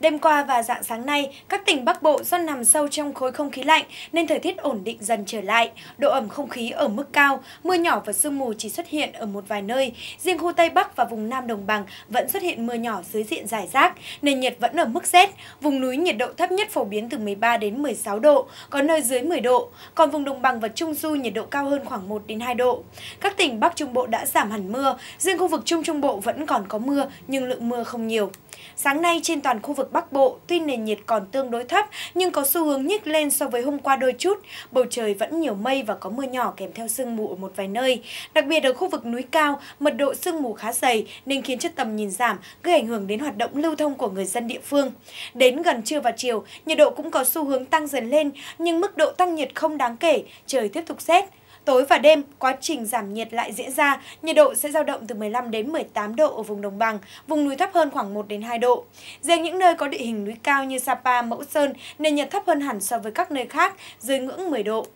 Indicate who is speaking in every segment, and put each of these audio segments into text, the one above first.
Speaker 1: Đêm qua và dạng sáng nay, các tỉnh Bắc Bộ do nằm sâu trong khối không khí lạnh nên thời tiết ổn định dần trở lại, độ ẩm không khí ở mức cao, mưa nhỏ và sương mù chỉ xuất hiện ở một vài nơi. Riêng khu Tây Bắc và vùng Nam Đồng Bằng vẫn xuất hiện mưa nhỏ dưới diện rải rác, nền nhiệt vẫn ở mức rét. Vùng núi nhiệt độ thấp nhất phổ biến từ 13 đến 16 độ, có nơi dưới 10 độ, còn vùng Đồng Bằng và Trung Du nhiệt độ cao hơn khoảng 1 đến 2 độ. Các tỉnh Bắc Trung Bộ đã giảm hẳn mưa, riêng khu vực Trung Trung Bộ vẫn còn có mưa nhưng lượng mưa không nhiều. Sáng nay trên toàn khu vực Bắc Bộ, tuy nền nhiệt còn tương đối thấp nhưng có xu hướng nhích lên so với hôm qua đôi chút. Bầu trời vẫn nhiều mây và có mưa nhỏ kèm theo sương mù ở một vài nơi. Đặc biệt ở khu vực núi cao, mật độ sương mù khá dày nên khiến cho tầm nhìn giảm, gây ảnh hưởng đến hoạt động lưu thông của người dân địa phương. Đến gần trưa và chiều, nhiệt độ cũng có xu hướng tăng dần lên nhưng mức độ tăng nhiệt không đáng kể, trời tiếp tục rét. Tối và đêm, quá trình giảm nhiệt lại diễn ra, nhiệt độ sẽ dao động từ 15 đến 18 độ ở vùng đồng bằng, vùng núi thấp hơn khoảng 1 đến 2 độ. Riêng những nơi có địa hình núi cao như Sapa, Mẫu Sơn, nền nhiệt thấp hơn hẳn so với các nơi khác, dưới ngưỡng 10 độ.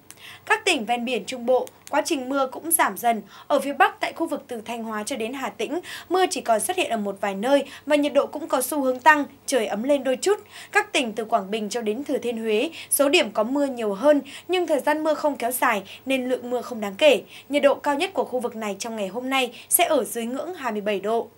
Speaker 1: Các tỉnh ven biển Trung Bộ, quá trình mưa cũng giảm dần. Ở phía Bắc tại khu vực từ Thanh Hóa cho đến Hà Tĩnh, mưa chỉ còn xuất hiện ở một vài nơi và nhiệt độ cũng có xu hướng tăng, trời ấm lên đôi chút. Các tỉnh từ Quảng Bình cho đến Thừa Thiên Huế, số điểm có mưa nhiều hơn nhưng thời gian mưa không kéo dài nên lượng mưa không đáng kể. Nhiệt độ cao nhất của khu vực này trong ngày hôm nay sẽ ở dưới ngưỡng 27 độ.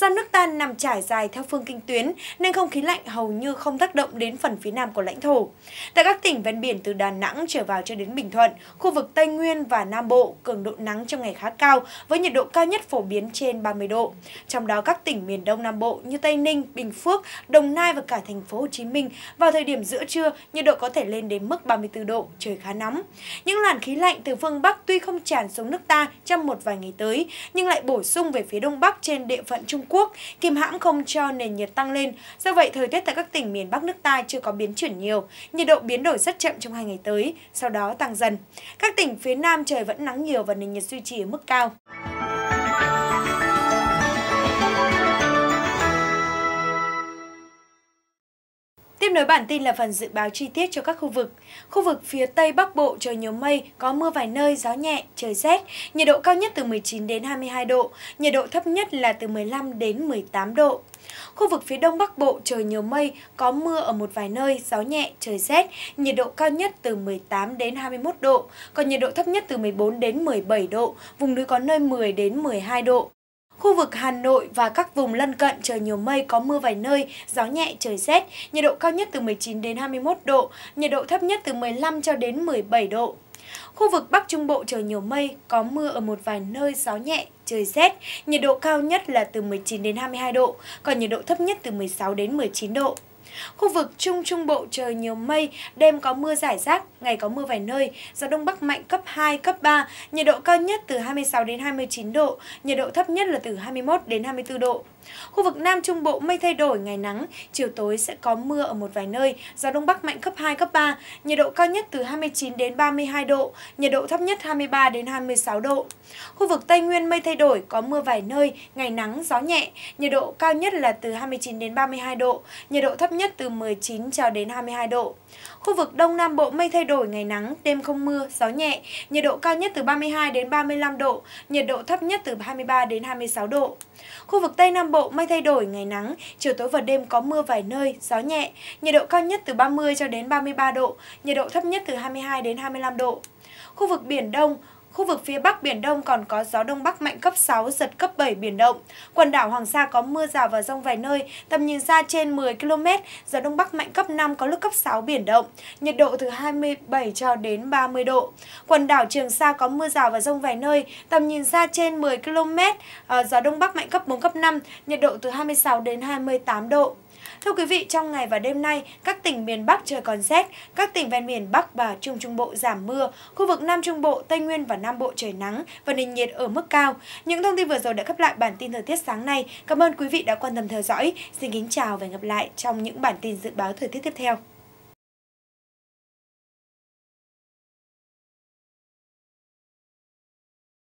Speaker 1: Do nước ta nằm trải dài theo phương kinh tuyến nên không khí lạnh hầu như không tác động đến phần phía nam của lãnh thổ. Tại các tỉnh ven biển từ Đà Nẵng trở vào cho đến Bình Thuận, khu vực Tây Nguyên và Nam Nam Bộ, cường độ nắng trong ngày khá cao với nhiệt độ cao nhất phổ biến trên 30 độ. Trong đó các tỉnh miền Đông Nam Bộ như Tây Ninh, Bình Phước, Đồng Nai và cả thành phố Hồ Chí Minh vào thời điểm giữa trưa nhiệt độ có thể lên đến mức 34 độ, trời khá nóng. Những làn khí lạnh từ phương Bắc tuy không tràn xuống nước ta trong một vài ngày tới nhưng lại bổ sung về phía Đông Bắc trên địa phận Trung Quốc, kìm hãm không cho nền nhiệt tăng lên. Do vậy thời tiết tại các tỉnh miền Bắc nước ta chưa có biến chuyển nhiều, nhiệt độ biến đổi rất chậm trong hai ngày tới, sau đó tăng dần. Các tỉnh phía Nam trời vẫn nắng nhiều và nền nhiệt duy trì ở mức cao. Tiếp nối bản tin là phần dự báo chi tiết cho các khu vực. Khu vực phía Tây Bắc Bộ trời nhiều mây, có mưa vài nơi, gió nhẹ, trời rét, nhiệt độ cao nhất từ 19 đến 22 độ, nhiệt độ thấp nhất là từ 15 đến 18 độ. Khu vực phía Đông Bắc Bộ trời nhiều mây, có mưa ở một vài nơi, gió nhẹ, trời rét, nhiệt độ cao nhất từ 18 đến 21 độ, còn nhiệt độ thấp nhất từ 14 đến 17 độ, vùng núi có nơi 10 đến 12 độ. Khu vực Hà Nội và các vùng lân cận trời nhiều mây, có mưa vài nơi, gió nhẹ, trời rét, nhiệt độ cao nhất từ 19 đến 21 độ, nhiệt độ thấp nhất từ 15 cho đến 17 độ. Khu vực Bắc Trung Bộ trời nhiều mây, có mưa ở một vài nơi, gió nhẹ, trời rét, nhiệt độ cao nhất là từ 19 đến 22 độ, còn nhiệt độ thấp nhất từ 16 đến 19 độ. Khu vực Trung Trung Bộ trời nhiều mây, đêm có mưa rải rác, ngày có mưa vài nơi, gió Đông Bắc mạnh cấp 2, cấp 3, nhiệt độ cao nhất từ 26 đến 29 độ, nhiệt độ thấp nhất là từ 21 đến 24 độ. Khu vực Nam Trung Bộ mây thay đổi, ngày nắng, chiều tối sẽ có mưa ở một vài nơi, gió Đông Bắc mạnh cấp 2, cấp 3, nhiệt độ cao nhất từ 29 đến 32 độ, nhiệt độ thấp nhất 23 đến 26 độ. Khu vực Tây Nguyên mây thay đổi, có mưa vài nơi, ngày nắng, gió nhẹ, nhiệt độ cao nhất là từ 29 đến 32 độ, nhiệt độ thấp nhất từ 19 cho đến 22 độ. Khu vực Đông Nam Bộ mây thay đổi, ngày nắng, đêm không mưa, gió nhẹ, nhiệt độ cao nhất từ 32 đến 35 độ, nhiệt độ thấp nhất từ 23 đến 26 độ. Khu vực Tây Nam Bộ mây thay đổi, ngày nắng, chiều tối và đêm có mưa vài nơi, gió nhẹ, nhiệt độ cao nhất từ 30 cho đến 33 độ, nhiệt độ thấp nhất từ 22 đến 25 độ. Khu vực Biển Đông, Khu vực phía Bắc Biển Đông còn có gió Đông Bắc mạnh cấp 6, giật cấp 7 biển động. Quần đảo Hoàng Sa có mưa rào và rông vài nơi, tầm nhìn xa trên 10 km, gió Đông Bắc mạnh cấp 5, có lúc cấp 6 biển động, nhiệt độ từ 27 cho đến 30 độ. Quần đảo Trường Sa có mưa rào và rông vài nơi, tầm nhìn xa trên 10 km, ờ, gió Đông Bắc mạnh cấp 4, cấp 5, nhiệt độ từ 26 đến 28 độ. Thưa quý vị, trong ngày và đêm nay, các tỉnh miền Bắc trời còn rét, các tỉnh ven miền Bắc và Trung Trung Bộ giảm mưa, khu vực Nam Trung Bộ, Tây Nguyên và Nam Bộ trời nắng và nền nhiệt ở mức cao. Những thông tin vừa rồi đã khép lại bản tin thời tiết sáng nay. Cảm ơn quý vị đã quan tâm theo dõi. Xin kính chào và hẹn gặp lại trong những bản tin dự báo thời tiết tiếp theo.